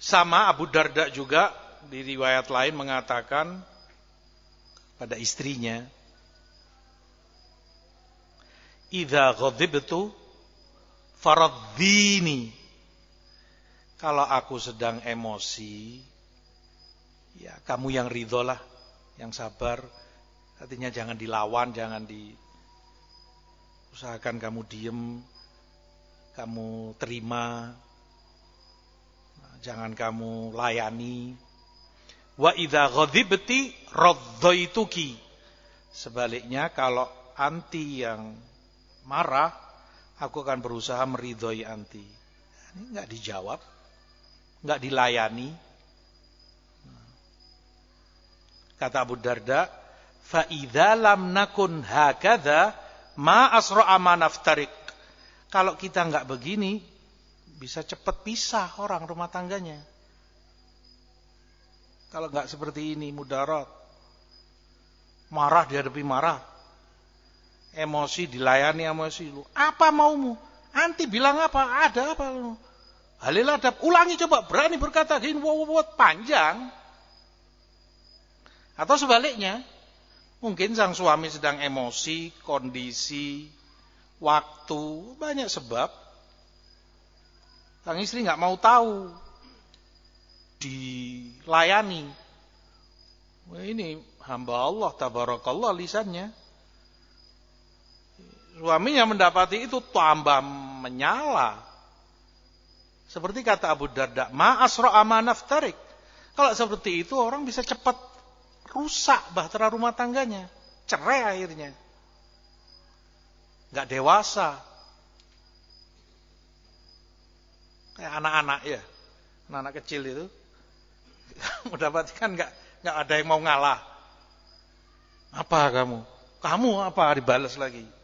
Sama Abu Darda juga di riwayat lain mengatakan pada istrinya, "Idza ghadibtu faradzini." Kalau aku sedang emosi, ya kamu yang ridholah, yang sabar. Artinya jangan dilawan, jangan di usahakan kamu diem, kamu terima, jangan kamu layani. Wa idza ghadibti raddaituki. Sebaliknya kalau anti yang marah, aku akan berusaha meridhoi anti. Ini enggak dijawab, enggak dilayani. Kata Abu Darda, fa idza lam nakun hakadha ma asra'a ma naftarik. Kalau kita enggak begini, bisa cepat pisah orang rumah tangganya. Kalau nggak seperti ini mudarat. Marah dihadapi marah. Emosi dilayani emosi lu. Apa maumu? Anti bilang apa? Ada apa lu? Halilah ada ulangi coba berani berkata di wow, wow, panjang. Atau sebaliknya, mungkin sang suami sedang emosi, kondisi, waktu, banyak sebab Sang istri nggak mau tahu dilayani. Wah, ini hamba Allah tabarakallah lisannya. Suaminya mendapati itu tambah menyala. Seperti kata Abu Darda, ma asra tarik. Kalau seperti itu orang bisa cepat rusak bahtera rumah tangganya, cerai akhirnya. Gak dewasa, anak-anak ya, anak-anak kecil itu, kamu dapatkan nggak nggak ada yang mau ngalah. Apa kamu? Kamu apa dibalas lagi?